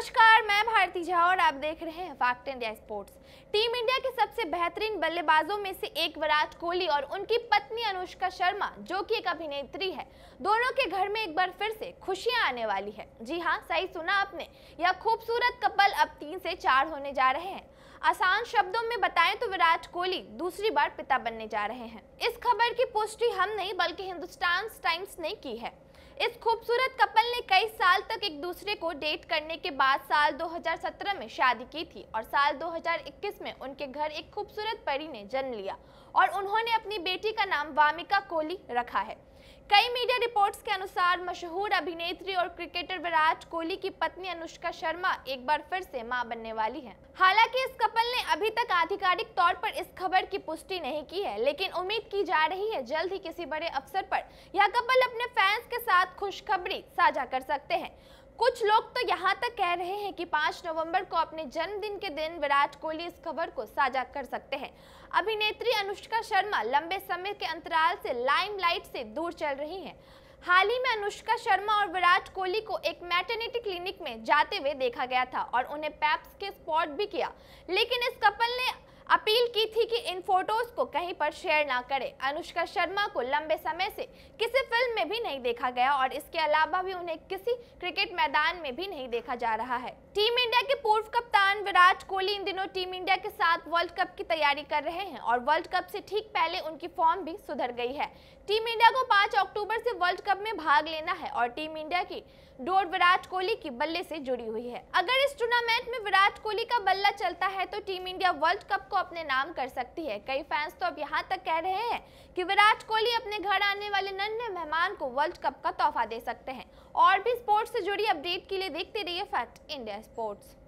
नमस्कार मैं भारती झा और आप देख रहे हैं fact India sports team India के सबसे बेहतरीन बल्लेबाजों में से एक विराट कोहली और उनकी पत्नी अनुष्का शर्मा जो कि एक अभिनेत्री है दोनों के घर में एक बार फिर से खुशियां आने वाली है जी हां सही सुना आपने यह खूबसूरत कपल अब तीन से चार होने जा रहे हैं आसान शब्दों में बताएं तो विराट कोहली दूसरी बार पिता बनने जा रहे हैं इस खबर की पुष्टि हम नहीं बल्कि हिंदुस्तान टाइम्स ने की है इस खूबसूरत कपल कई साल तक एक दूसरे को डेट करने के बाद साल 2017 में शादी की थी और साल 2021 में उनके घर एक खूबसूरत परी ने जन्म लिया और उन्होंने अपनी बेटी का नाम वामिका कोहली रखा है कई मीडिया रिपोर्ट्स के अनुसार मशहूर अभिनेत्री और क्रिकेटर विराट कोहली की पत्नी अनुष्का शर्मा एक बार फिर से मां बनने वाली हैं। हालांकि इस कपल ने अभी तक आधिकारिक तौर पर इस खबर की पुष्टि नहीं की है लेकिन उम्मीद की जा रही है जल्द ही किसी बड़े अवसर पर यह कपल साथ खुशखबरी साझा कर सकते हैं कुछ लोग तो यहाँ तक कह रहे हैं कि 5 नवंबर को अपने जन्मदिन के दिन विराट कोहली इस खबर को साझा कर सकते हैं अभिनेत्री अनुष्का शर्मा लंबे समय के अंतराल से लाइमलाइट से दूर चल रही हैं हाल ही में अनुष्का शर्मा और विराट कोहली को एक मैटर्निटी क्लिनिक में जाते हुए देखा गया था और उन्हें पैप्स के स्पॉट भी किया लेकिन इस कपल ने अपील की थी कि इन फोटोज को कहीं पर शेयर ना करें अनुष्का शर्मा को लंबे समय से किसी फिल्म में भी नहीं देखा गया और इसके अलावा भी उन्हें किसी क्रिकेट मैदान में भी नहीं देखा जा रहा है टीम इंडिया के पूर्व कप्तान विराट कोहली इन दिनों टीम इंडिया के साथ वर्ल्ड कप की तैयारी कर रहे हैं और वर्ल्ड कप से ठीक पहले उनकी फॉर्म भी सुधर गई है टीम इंडिया को पांच अक्टूबर से वर्ल्ड कप में भाग लेना है और टीम इंडिया की डोर विराट कोहली की बल्ले से जुड़ी हुई है अगर इस टूर्नामेंट में विराट कोहली का बल्ला चलता है तो टीम इंडिया वर्ल्ड कप को अपने नाम काम कर सकती है कई फैंस तो अब यहाँ तक कह रहे हैं कि विराट कोहली अपने घर आने वाले नन्हे मेहमान को वर्ल्ड कप का तोहफा दे सकते हैं और भी स्पोर्ट्स से जुड़ी अपडेट के लिए देखते रहिए फैक्ट इंडिया स्पोर्ट्स